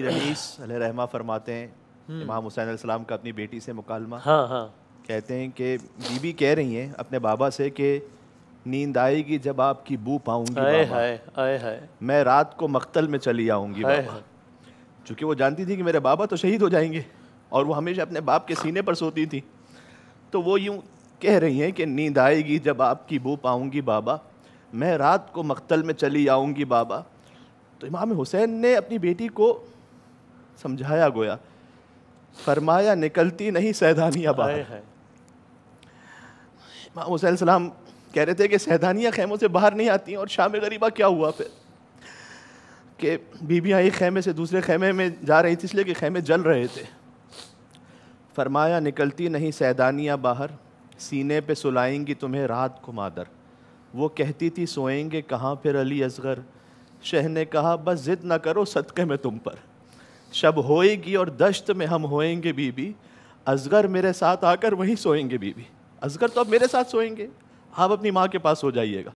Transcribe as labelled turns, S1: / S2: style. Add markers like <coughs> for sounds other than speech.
S1: रमीस <coughs> रहमा फरमाते हैं हम्म। इमाम हुसैन सलाम का अपनी बेटी से मुकालमा हाँ हाँ कहते हैं कि बीबी कह रही हैं अपने बाबा से कि नींद आएगी जब आपकी बू पाऊंगी आए हाय आए हाय मैं रात को मख्तल में चली आऊंगी चूँकि वो जानती थी कि मेरे बाबा तो शहीद हो जाएंगे और वो हमेशा अपने बाप के सीने पर सोती थी तो वो यूँ कह रही हैं कि नींद आएगी जब आपकी बू पाऊंगी बाबा मैं रात को मख्तल में चली आऊँगी बाबा तो इमाम हुसैन ने अपनी बेटी को समझाया गोया फरमाया निकलती नहीं सैदानिया बाहर इमाम हुसैन सलाम कह रहे थे कि सैदानिया खेमों से बाहर नहीं आती और शाम गरीबा क्या हुआ फिर कि बीबियाँ एक खेमे से दूसरे खेमे में जा रही थी इसलिए कि खेमे जल रहे थे फरमाया निकलती नहीं सैदानिया बाहर सीने पे सुलाएंगी तुम्हें रात को मादर वो कहती थी सोएंगे कहाँ फिर अली असगर शह ने कहा बस ज़िद ना करो सदक़े में तुम पर शब होएगी और दश्त में हम होएंगे बीबी असगर मेरे साथ आकर वहीं सोएंगे बीबी असगर तो आप मेरे साथ सोएंगे आप अपनी माँ के पास हो जाइएगा